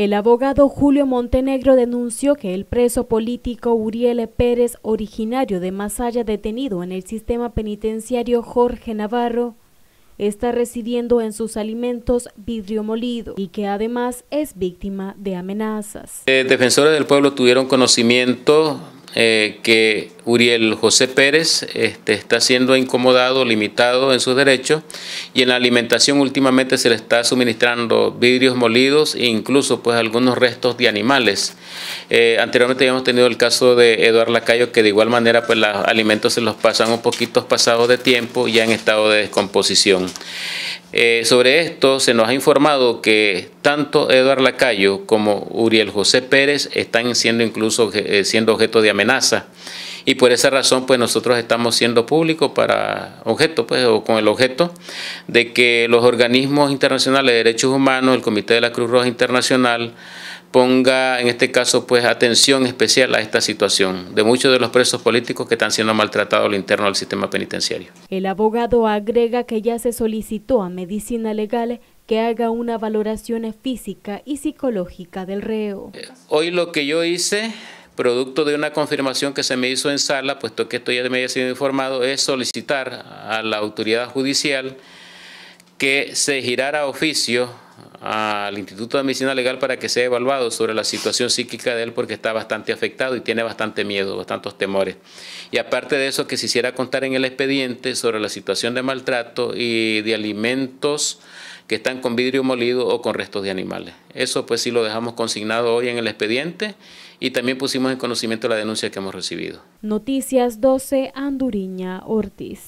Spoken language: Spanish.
El abogado Julio Montenegro denunció que el preso político Uriel Pérez, originario de Masaya, detenido en el sistema penitenciario Jorge Navarro, está recibiendo en sus alimentos vidrio molido y que además es víctima de amenazas. Eh, defensores del pueblo tuvieron conocimiento eh, que Uriel José Pérez este, está siendo incomodado, limitado en sus derechos y en la alimentación últimamente se le está suministrando vidrios molidos e incluso pues algunos restos de animales. Eh, anteriormente habíamos tenido el caso de Eduardo Lacayo que de igual manera pues los alimentos se los pasan un poquito pasados de tiempo y en estado de descomposición. Eh, sobre esto se nos ha informado que tanto Eduardo Lacayo como Uriel José Pérez están siendo incluso eh, siendo objeto de amenaza y por esa razón pues nosotros estamos siendo públicos para objeto pues o con el objeto de que los organismos internacionales de derechos humanos, el Comité de la Cruz Roja Internacional ponga en este caso pues atención especial a esta situación de muchos de los presos políticos que están siendo maltratados al interno del sistema penitenciario. El abogado agrega que ya se solicitó a medicina legal que haga una valoración física y psicológica del reo. Eh, hoy lo que yo hice producto de una confirmación que se me hizo en sala, puesto que esto ya me había sido informado, es solicitar a la autoridad judicial que se girara oficio al Instituto de Medicina Legal para que sea evaluado sobre la situación psíquica de él porque está bastante afectado y tiene bastante miedo, bastantes temores. Y aparte de eso, que se hiciera contar en el expediente sobre la situación de maltrato y de alimentos que están con vidrio molido o con restos de animales. Eso pues sí lo dejamos consignado hoy en el expediente y también pusimos en conocimiento la denuncia que hemos recibido. Noticias 12, Anduriña Ortiz.